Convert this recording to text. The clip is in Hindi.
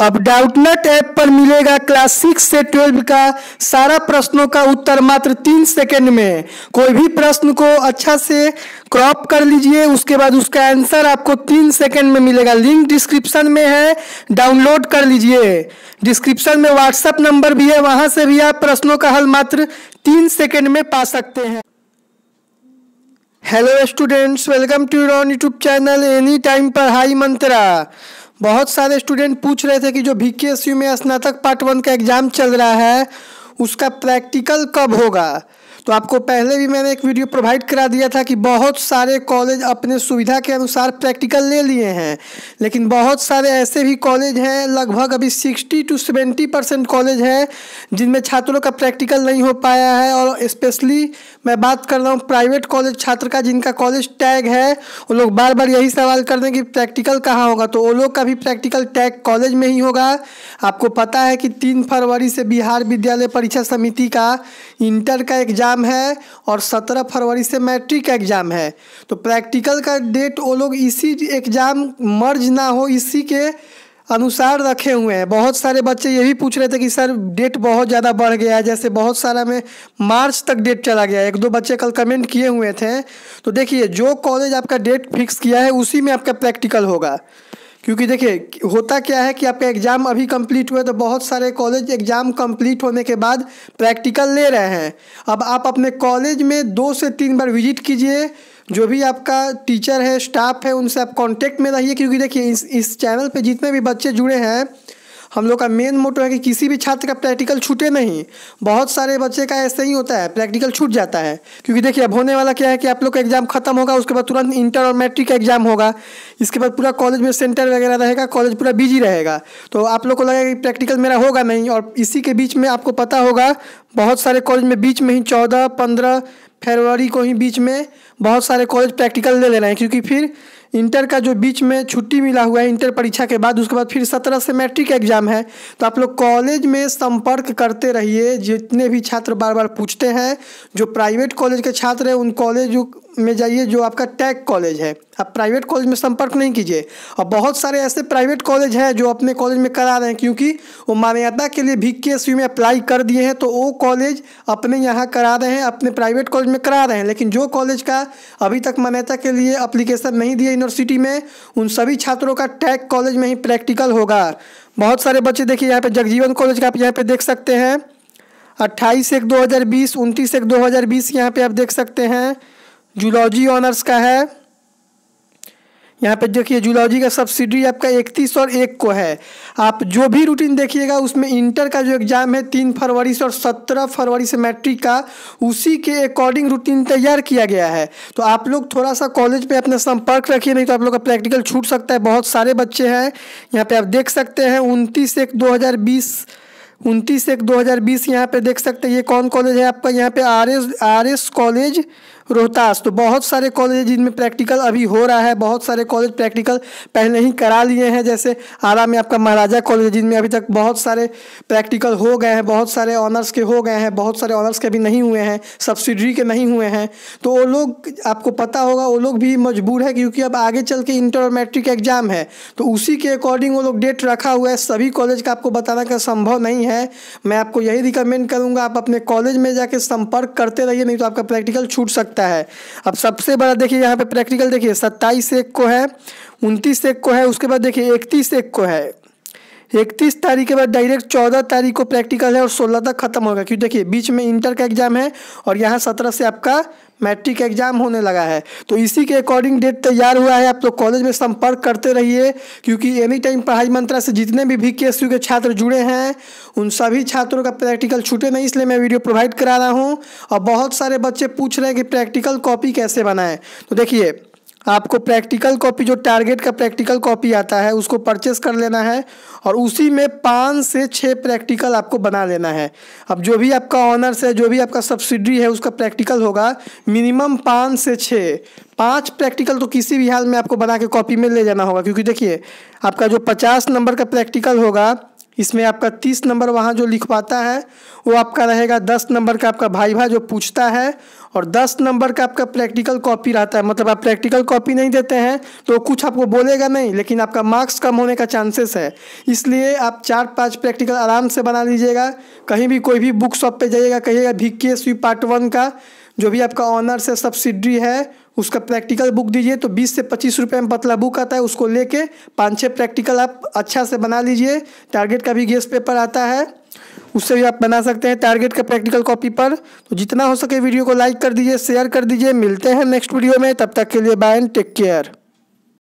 अब डाउटनट ऐप पर मिलेगा क्लास सिक्स से ट्वेल्व का सारा प्रश्नों का उत्तर मात्र तीन सेकेंड में कोई भी प्रश्न को अच्छा से क्रॉप कर लीजिए उसके बाद उसका आंसर आपको तीन सेकेंड में मिलेगा लिंक डिस्क्रिप्शन में है डाउनलोड कर लीजिए डिस्क्रिप्शन में व्हाट्सएप नंबर भी है वहां से भी आप प्रश्नों का हल मात्र तीन सेकेंड में पा सकते हैं hello students welcome to on YouTube channel any time पर हाई मंत्रा बहुत सारे स्टूडेंट पूछ रहे थे कि जो भी के एस यू में स्नातक पार्ट वन का एग्ज़ाम चल रहा है उसका प्रैक्टिकल कब होगा तो आपको पहले भी मैंने एक वीडियो प्रोवाइड करा दिया था कि बहुत सारे कॉलेज अपने सुविधा के अनुसार प्रैक्टिकल ले लिए हैं लेकिन बहुत सारे ऐसे भी कॉलेज हैं लगभग अभी sixty two seventy percent college हैं जिनमें छात्रों का प्रैक्टिकल नहीं हो पाया है और स्पेशली मैं बात कर रहा हूँ प्राइवेट कॉलेज छात्र का जिनका कॉलेज टैग है वो लोग बार बार यही सवाल कर दें कि प्रैक्टिकल कहाँ होगा तो वो लोग का भी प्रैक्टिकल टैग कॉलेज में ही होगा आपको पता है कि तीन फरवरी से बिहार विद्यालय परीक्षा समिति का इंटर का एग्ज़ाम एग्ज़ाम है और सत्रह फरवरी से मैट्रिक एग्ज़ाम है तो प्रैक्टिकल का डेट वो लोग इसी एग्ज़ाम मर्ज ना हो इसी के अनुसार रखे हुए हैं बहुत सारे बच्चे ये भी पूछ रहे थे कि सर डेट बहुत ज़्यादा बढ़ गया है जैसे बहुत सारा में मार्च तक डेट चला गया है एक दो बच्चे कल कमेंट किए हुए थे तो देखिए जो कॉलेज आपका डेट फिक्स किया है उसी में आपका प्रैक्टिकल होगा क्योंकि देखिए होता क्या है कि आपका एग्ज़ाम अभी कंप्लीट हुए तो बहुत सारे कॉलेज एग्ज़ाम कंप्लीट होने के बाद प्रैक्टिकल ले रहे हैं अब आप अपने कॉलेज में दो से तीन बार विजिट कीजिए जो भी आपका टीचर है स्टाफ है उनसे आप कांटेक्ट में रहिए क्योंकि देखिए इस इस चैनल पे जितने भी बच्चे जुड़े हैं हम लोग का मेन मोटो है कि किसी भी छात्र का प्रैक्टिकल छूटे नहीं बहुत सारे बच्चे का ऐसे ही होता है प्रैक्टिकल छूट जाता है क्योंकि देखिए अब होने वाला क्या है कि आप लोग का एग्ज़ाम खत्म होगा उसके बाद तुरंत इंटर और मैट्रिक का एग्ज़ाम होगा इसके बाद पूरा कॉलेज में सेंटर वगैरह रहेगा कॉलेज पूरा बिजी रहेगा तो आप लोग को लगेगा कि प्रैक्टिकल मेरा होगा नहीं और इसी के बीच में आपको पता होगा बहुत सारे कॉलेज में बीच में ही चौदह पंद्रह फरवरी को ही बीच में बहुत सारे कॉलेज प्रैक्टिकल ले ले रहे हैं क्योंकि फिर इंटर का जो बीच में छुट्टी मिला हुआ है इंटर परीक्षा के बाद उसके बाद फिर सत्रह से मैट्रिक एग्जाम है तो आप लोग कॉलेज में संपर्क करते रहिए जितने भी छात्र बार बार पूछते हैं जो प्राइवेट कॉलेज के छात्र हैं उन कॉलेज में जाइए जो आपका टैग कॉलेज है आप प्राइवेट कॉलेज में संपर्क नहीं कीजिए और बहुत सारे ऐसे प्राइवेट कॉलेज हैं जो अपने कॉलेज में करा रहे हैं क्योंकि वो मान्यता के लिए भी के एस में अप्लाई कर दिए हैं तो वो कॉलेज अपने यहाँ करा रहे हैं अपने प्राइवेट कॉलेज में करा रहे हैं लेकिन जो कॉलेज का अभी तक मान्यता के लिए अप्लीकेशन नहीं दिया यूनिवर्सिटी में उन सभी छात्रों का टैग कॉलेज में ही प्रैक्टिकल होगा बहुत सारे बच्चे देखिए यहाँ पर जगजीवन कॉलेज का आप यहाँ पर देख सकते हैं अट्ठाईस एक दो हज़ार बीस उनतीस एक दो हज़ार बीस यहाँ पर आप देख सकते हैं जूलॉजी ऑनर्स का है यहाँ पे देखिए जूलॉजी का सब्सिडी आपका इकतीस और एक को है आप जो भी रूटीन देखिएगा उसमें इंटर का जो एग्ज़ाम है तीन फरवरी से और सत्रह फरवरी से मैट्रिक का उसी के अकॉर्डिंग रूटीन तैयार किया गया है तो आप लोग थोड़ा सा कॉलेज पे अपना संपर्क रखिए नहीं तो आप लोग का प्रैक्टिकल छूट सकता है बहुत सारे बच्चे हैं यहाँ पर आप देख सकते हैं उनतीस एक दो हज़ार बीस उनतीस एक दो हज़ार बीस यहाँ पर देख सकते हैं ये कौन कॉलेज है आपका यहाँ पे R S R S college Rohtas तो बहुत सारे कॉलेज जिनमें प्रैक्टिकल अभी हो रहा है बहुत सारे कॉलेज प्रैक्टिकल पहले ही करा लिए हैं जैसे आरा में आपका महाराजा कॉलेज जिनमें अभी तक बहुत सारे प्रैक्टिकल हो गए हैं बहुत सारे ऑनर्स के हो गए हैं बहुत सारे ऑनर्स के अभी नहीं हुए हैं सब्सिडरी के नहीं हुए हैं तो वो लोग आपको पता होगा वो लोग भी मजबूर है क्योंकि अब आगे चल के इंटर और मैट्रिक एग्जाम है तो उसी के अकॉर्डिंग वो लोग डेट रखा हुआ है सभी कॉलेज का आपको बताना का संभव नहीं है मैं आपको यही रिकमेंड करूँगा आप अपने कॉलेज में जाके संपर्क करते रहिए नहीं तो आपका प्रैक्टिकल छूट सकता सकता है अब सबसे बड़ा देखिए यहाँ पे प्रैक्टिकल देखिए सत्ताईस एक को है उनतीस एक को है उसके बाद देखिए इकतीस एक को है इकतीस तारीख के बाद डायरेक्ट चौदह तारीख को प्रैक्टिकल है और सोलह तक खत्म होगा क्योंकि देखिए बीच में इंटर का एग्जाम है और यहाँ सत्रह से आपका मैट्रिक एग्जाम होने लगा है तो इसी के अकॉर्डिंग डेट तैयार हुआ है आप लोग कॉलेज में संपर्क करते रहिए क्योंकि एनी टाइम पढ़ाई मंत्रा से जितने भी भी के के छात्र जुड़े हैं उन सभी छात्रों का प्रैक्टिकल छूटे नहीं इसलिए मैं वीडियो प्रोवाइड करा रहा हूँ और बहुत सारे बच्चे पूछ रहे हैं कि प्रैक्टिकल कॉपी कैसे बनाएं तो देखिए आपको प्रैक्टिकल कॉपी जो टारगेट का प्रैक्टिकल कॉपी आता है उसको परचेस कर लेना है और उसी में पाँच से छः प्रैक्टिकल आपको बना लेना है अब जो भी आपका ऑनर्स है जो भी आपका सब्सिडी है उसका प्रैक्टिकल होगा मिनिमम पाँच से छः पाँच प्रैक्टिकल तो किसी भी हाल में आपको बना के कॉपी में ले जाना होगा क्योंकि देखिए आपका जो पचास नंबर का प्रैक्टिकल होगा इसमें आपका तीस नंबर वहाँ जो लिखवाता है वो आपका रहेगा दस नंबर का आपका भाई भाई जो पूछता है और दस नंबर का आपका प्रैक्टिकल कॉपी रहता है मतलब आप प्रैक्टिकल कॉपी नहीं देते हैं तो कुछ आपको बोलेगा नहीं लेकिन आपका मार्क्स कम होने का चांसेस है इसलिए आप चार पांच प्रैक्टिकल आराम से बना लीजिएगा कहीं भी कोई भी बुक शॉप पर जाइएगा कहिएगा वी पार्ट वन का जो भी आपका ऑनर से सब्सिडी है उसका प्रैक्टिकल बुक दीजिए तो 20 से पच्चीस रुपये में पतला बुक आता है उसको लेके पाँच छः प्रैक्टिकल आप अच्छा से बना लीजिए टारगेट का भी गेस पेपर आता है उससे भी आप बना सकते हैं टारगेट का प्रैक्टिकल कॉपी पर तो जितना हो सके वीडियो को लाइक कर दीजिए शेयर कर दीजिए मिलते हैं नेक्स्ट वीडियो में तब तक के लिए बाय एंड टेक केयर